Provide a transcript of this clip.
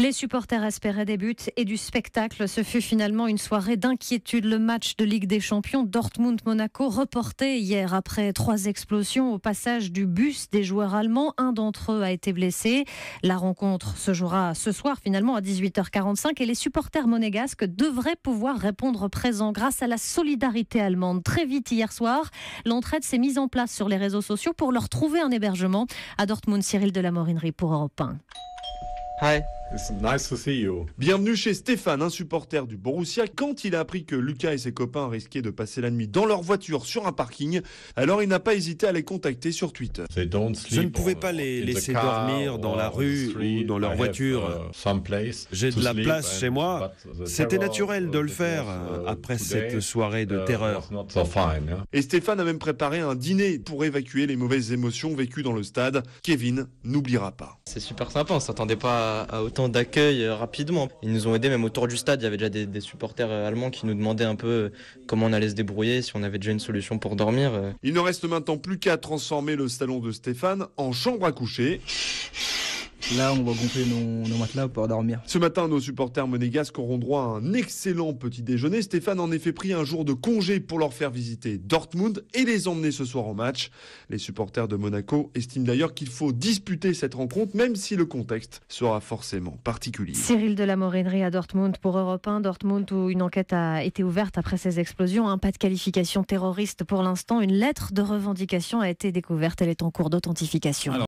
Les supporters espéraient des buts et du spectacle. Ce fut finalement une soirée d'inquiétude. Le match de Ligue des Champions Dortmund-Monaco reporté hier après trois explosions au passage du bus des joueurs allemands. Un d'entre eux a été blessé. La rencontre se jouera ce soir finalement à 18h45 et les supporters monégasques devraient pouvoir répondre présent grâce à la solidarité allemande. Très vite hier soir, l'entraide s'est mise en place sur les réseaux sociaux pour leur trouver un hébergement à Dortmund. Cyril de la Morinerie pour Europe 1. Bienvenue chez Stéphane, un supporter du Borussia. Quand il a appris que Lucas et ses copains risquaient de passer la nuit dans leur voiture sur un parking, alors il n'a pas hésité à les contacter sur Twitter. Je ne pouvais pas les laisser dormir dans la rue ou dans leur voiture. Uh, J'ai de la place chez moi. C'était naturel de uh, le faire uh, après cette soirée de terreur. Et Stéphane a même préparé un dîner pour évacuer les mauvaises émotions vécues dans le stade. Kevin n'oubliera pas. C'est super sympa, on s'attendait pas à autant d'accueil euh, rapidement. Ils nous ont aidés même autour du stade. Il y avait déjà des, supporters euh, allemands qui nous demandaient un peu euh, comment on allait se débrouiller, si on avait déjà une solution pour dormir. Il ne reste maintenant plus qu'à transformer le salon de Stéphane en chambre à coucher. Là, on va gonfler nos, matelas pour dormir. Ce matin, nos supporters monégasques auront droit à un excellent petit déjeuner. Stéphane en effet pris un jour de congé pour leur faire visiter Dortmund et les emmener ce soir au match. Les supporters de Monaco estiment d'ailleurs qu'il faut disputer cette rencontre, même si le contexte sera forcément particulier. Cyril de la Morinerie à Dortmund pour Europe 1. Dortmund où une enquête a été ouverte après ces explosions. Un pas de qualification terroriste pour l'instant. Une lettre de revendication a été découverte. Elle est en cours d'authentification.